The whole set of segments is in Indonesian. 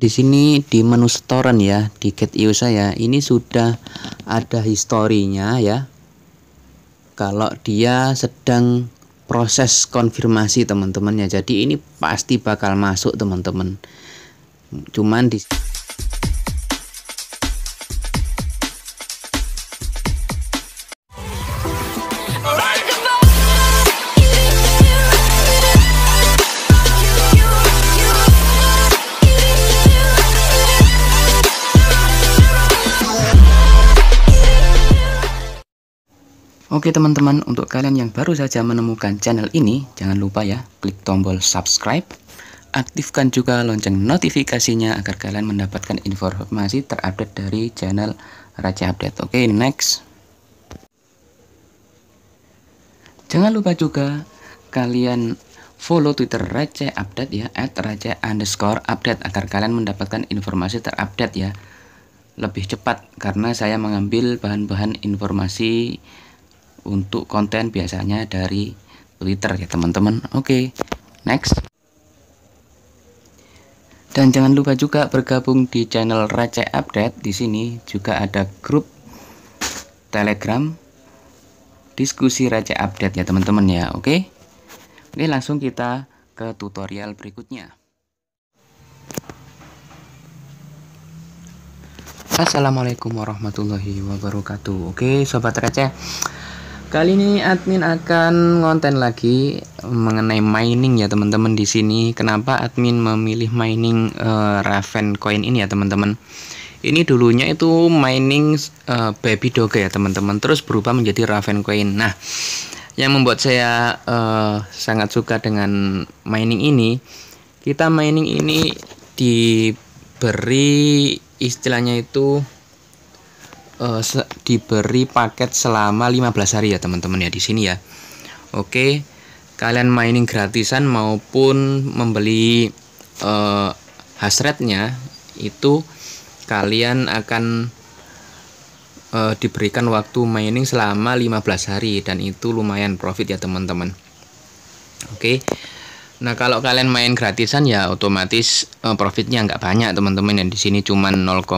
di sini di menu setoran ya di get you saya ini sudah ada historinya ya kalau dia sedang proses konfirmasi teman-teman ya jadi ini pasti bakal masuk teman-teman cuman di Oke teman-teman, untuk kalian yang baru saja menemukan channel ini, jangan lupa ya, klik tombol subscribe. Aktifkan juga lonceng notifikasinya agar kalian mendapatkan informasi terupdate dari channel Raja Update. Oke, next. Jangan lupa juga kalian follow Twitter Raja Update ya at Raja underscore update agar kalian mendapatkan informasi terupdate ya lebih cepat karena saya mengambil bahan-bahan informasi untuk konten biasanya dari Twitter ya teman-teman oke okay, next dan jangan lupa juga bergabung di channel Receh Update di sini juga ada grup Telegram diskusi Receh Update ya teman-teman ya oke okay? Oke langsung kita ke tutorial berikutnya Assalamualaikum warahmatullahi wabarakatuh Oke Sobat Receh Kali ini admin akan ngonten lagi mengenai mining ya teman-teman di sini. Kenapa admin memilih mining uh, Raven Coin ini ya teman-teman? Ini dulunya itu mining uh, baby doge ya teman-teman. Terus berubah menjadi Raven Coin. Nah, yang membuat saya uh, sangat suka dengan mining ini, kita mining ini diberi istilahnya itu uh, diberi paket selama 15 hari ya teman-teman ya di sini ya oke kalian mining gratisan maupun membeli uh, eh, hasretnya itu kalian akan uh, diberikan waktu mining selama 15 hari dan itu lumayan profit ya teman-teman oke okay. Nah kalau kalian main gratisan ya otomatis uh, profitnya nggak banyak teman-teman yang di sini cuma 0,5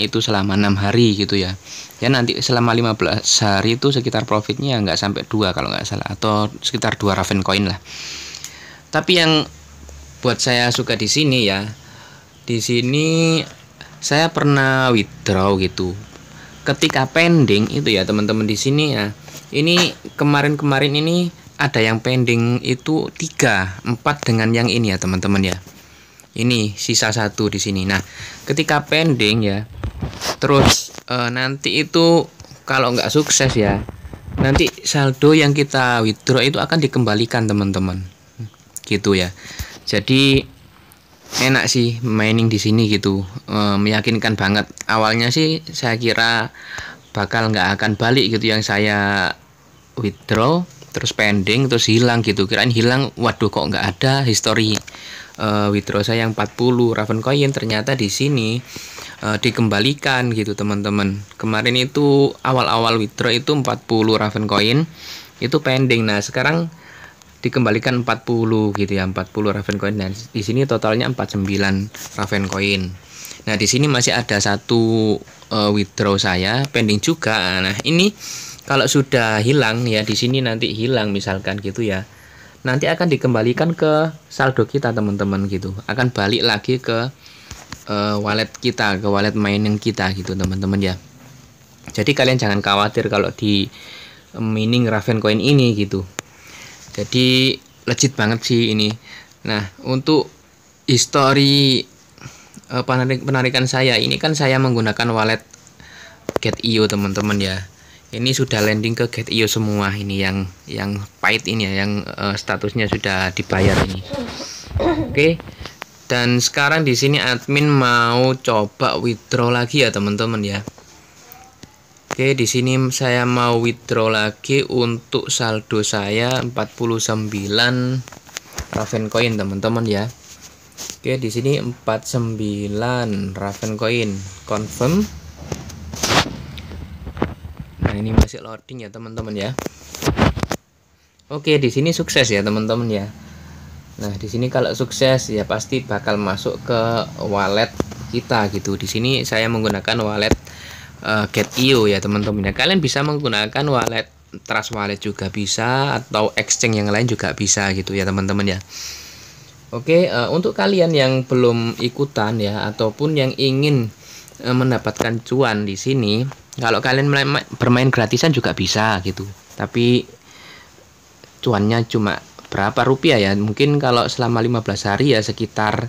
itu selama enam hari gitu ya. Ya nanti selama 15 hari itu sekitar profitnya ya nggak sampai dua kalau nggak salah atau sekitar dua Raven coin lah. Tapi yang buat saya suka di sini ya di sini saya pernah withdraw gitu ketika pending itu ya teman-teman di sini ya ini kemarin-kemarin ini ada yang pending itu 3, 4 dengan yang ini ya teman-teman ya. Ini sisa satu di sini. Nah, ketika pending ya, terus e, nanti itu kalau nggak sukses ya, nanti saldo yang kita withdraw itu akan dikembalikan teman-teman. Gitu ya. Jadi enak sih mining di sini gitu. E, meyakinkan banget. Awalnya sih saya kira bakal nggak akan balik gitu yang saya withdraw terus pending terus hilang gitu kirain hilang waduh kok nggak ada history uh, eh, withdraw saya yang 40 Raven Coin ternyata di sini uh, dikembalikan gitu teman-teman kemarin itu awal-awal withdraw itu 40 Raven Coin itu pending nah sekarang dikembalikan 40 gitu ya 40 Raven Coin dan di sini totalnya 49 Raven Coin nah di sini masih ada satu uh, eh, withdraw saya pending juga nah ini kalau sudah hilang ya di sini nanti hilang misalkan gitu ya nanti akan dikembalikan ke saldo kita teman-teman gitu akan balik lagi ke uh, wallet kita ke wallet mining kita gitu teman-teman ya jadi kalian jangan khawatir kalau di eh, mining Raven coin ini gitu jadi legit banget sih ini nah untuk history uh, penarikan saya ini kan saya menggunakan wallet get.io e teman-teman ya ini sudah landing ke get io semua ini yang yang pahit ini ya yang uh, statusnya sudah dibayar ini oke okay. dan sekarang di sini admin mau coba withdraw lagi ya teman-teman ya Oke, di sini saya mau withdraw lagi untuk saldo saya 49 Raven Coin, teman-teman ya. Oke, di sini 49 Raven Coin. Confirm ini masih loading ya teman-teman ya oke di sini sukses ya teman-teman ya nah di sini kalau sukses ya pasti bakal masuk ke wallet kita gitu di sini saya menggunakan wallet uh, Get.io ya teman-teman ya kalian bisa menggunakan wallet Trust Wallet juga bisa atau exchange yang lain juga bisa gitu ya teman-teman ya oke uh, untuk kalian yang belum ikutan ya ataupun yang ingin eh, mendapatkan cuan di sini kalau kalian bermain gratisan juga bisa gitu tapi cuannya cuma berapa rupiah ya mungkin kalau selama 15 hari ya sekitar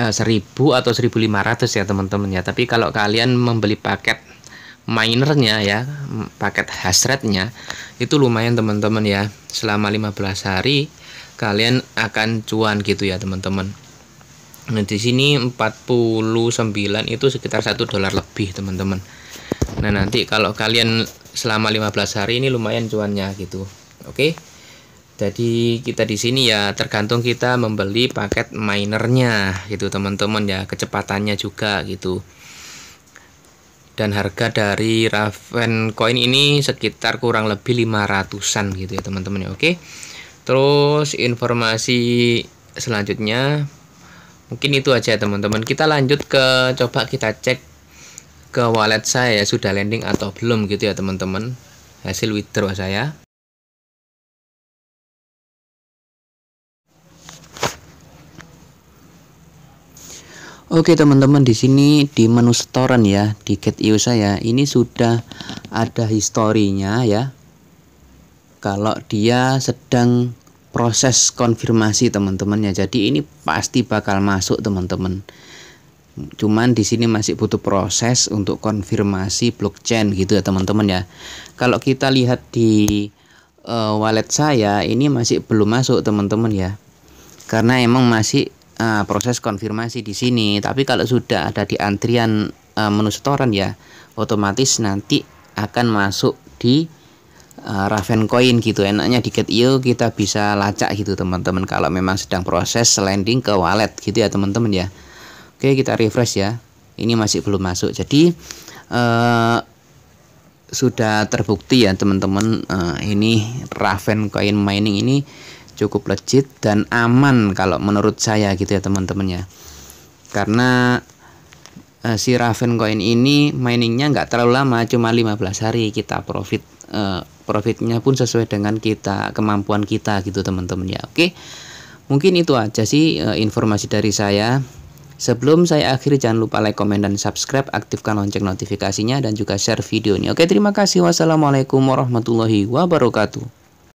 eh, atau 1000 atau 1500 ya teman-teman ya tapi kalau kalian membeli paket minernya ya paket hasratnya itu lumayan teman-teman ya selama 15 hari kalian akan cuan gitu ya teman-teman nah di sini 49 itu sekitar satu dolar lebih teman-teman nah nanti kalau kalian selama 15 hari ini lumayan cuannya gitu oke jadi kita di sini ya tergantung kita membeli paket minernya gitu teman-teman ya kecepatannya juga gitu dan harga dari Raven Coin ini sekitar kurang lebih 500-an gitu ya teman-teman ya oke terus informasi selanjutnya mungkin itu aja teman-teman kita lanjut ke coba kita cek ke wallet saya ya, sudah landing atau belum gitu ya teman-teman hasil withdraw saya Oke teman-teman di sini di menu setoran ya di GetIO saya ini sudah ada historinya ya. Kalau dia sedang proses konfirmasi teman-teman ya. Jadi ini pasti bakal masuk teman-teman. Cuman di sini masih butuh proses untuk konfirmasi blockchain gitu ya teman-teman ya. Kalau kita lihat di uh, wallet saya ini masih belum masuk teman-teman ya. Karena emang masih uh, proses konfirmasi di sini. Tapi kalau sudah ada di antrian uh, menu setoran ya, otomatis nanti akan masuk di uh, Raven Coin gitu enaknya di Get.io iya, kita bisa lacak gitu teman-teman kalau memang sedang proses landing ke wallet gitu ya teman-teman ya Oke kita refresh ya ini masih belum masuk jadi uh, sudah terbukti ya teman-teman uh, ini Raven Coin Mining ini cukup legit dan aman kalau menurut saya gitu ya teman-teman ya karena uh, si Raven Coin ini miningnya nggak terlalu lama cuma 15 hari kita profit uh, profitnya pun sesuai dengan kita kemampuan kita gitu teman-teman ya oke mungkin itu aja sih uh, informasi dari saya Sebelum saya akhiri jangan lupa like, komen, dan subscribe, aktifkan lonceng notifikasinya dan juga share video ini. Oke terima kasih wassalamualaikum warahmatullahi wabarakatuh.